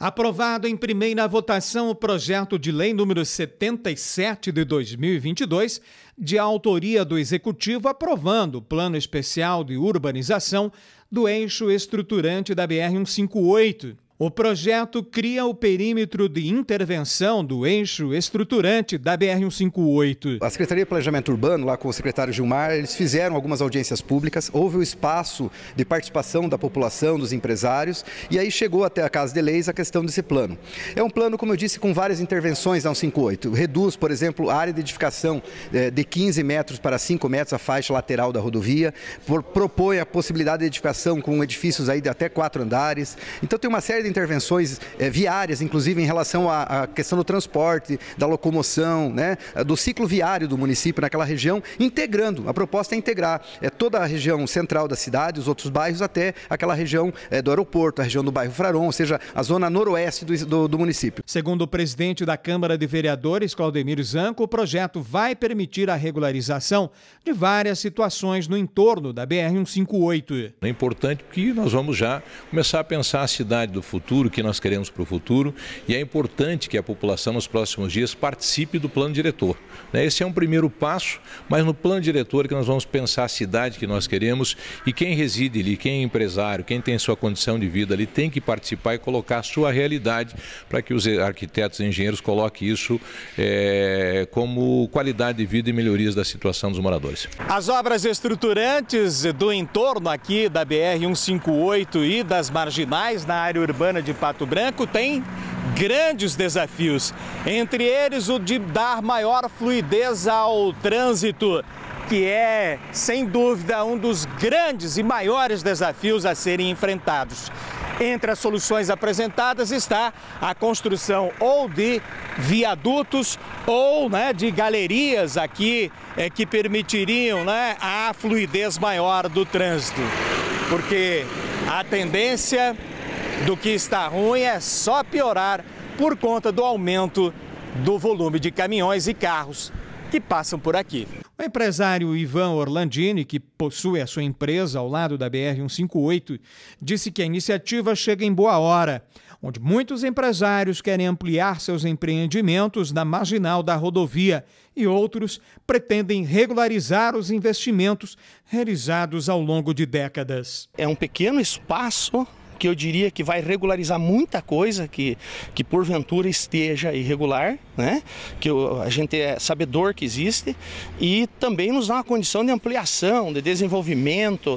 Aprovado em primeira votação o projeto de lei número 77 de 2022, de autoria do executivo, aprovando o plano especial de urbanização do eixo estruturante da BR 158. O projeto cria o perímetro de intervenção do eixo estruturante da BR-158. A Secretaria de Planejamento Urbano, lá com o secretário Gilmar, eles fizeram algumas audiências públicas, houve o um espaço de participação da população, dos empresários, e aí chegou até a Casa de Leis a questão desse plano. É um plano, como eu disse, com várias intervenções da 158. Reduz, por exemplo, a área de edificação eh, de 15 metros para 5 metros, a faixa lateral da rodovia, propõe a possibilidade de edificação com edifícios aí de até quatro andares. Então tem uma série de intervenções é, viárias, inclusive em relação à, à, questão do transporte, da locomoção, né, eh, do ciclo viário do município naquela região, integrando. A proposta é integrar é, toda a região central da cidade, os outros bairros, até aquela região é, do aeroporto, a região do bairro Fraron, ou seja, a zona noroeste do, do, do município. Segundo o presidente da Câmara de Vereadores, Claudemir Zanco, o projeto vai permitir a regularização de várias situações no entorno da BR-158. É importante porque nós vamos já começar a pensar a cidade do futuro futuro, o que nós queremos para o futuro, e é importante que a população nos próximos dias participe do plano diretor. Né? Esse é um primeiro passo, mas no plano diretor é que nós vamos pensar a cidade que nós queremos e quem reside ali, quem é empresário, quem tem sua condição de vida ali, tem que participar e colocar a sua realidade para que os arquitetos e engenheiros coloquem isso é, como qualidade de vida e melhorias da situação dos moradores. As obras estruturantes do entorno aqui da BR-158 e das marginais na área urbana urbana de Pato Branco tem grandes desafios, entre eles o de dar maior fluidez ao trânsito, que é, sem dúvida, um dos grandes e maiores desafios a serem enfrentados. Entre as soluções apresentadas está a construção ou de viadutos ou né, de galerias aqui é, que permitiriam né, a fluidez maior do trânsito. Porque a tendência do que está ruim é só piorar por conta do aumento do volume de caminhões e carros que passam por aqui. O empresário Ivan Orlandini, que possui a sua empresa ao lado da BR-158, disse que a iniciativa chega em boa hora, onde muitos empresários querem ampliar seus empreendimentos na marginal da rodovia e outros pretendem regularizar os investimentos realizados ao longo de décadas. É um pequeno espaço que eu diria que vai regularizar muita coisa que, que porventura esteja irregular, né? que eu, a gente é sabedor que existe, e também nos dá uma condição de ampliação, de desenvolvimento,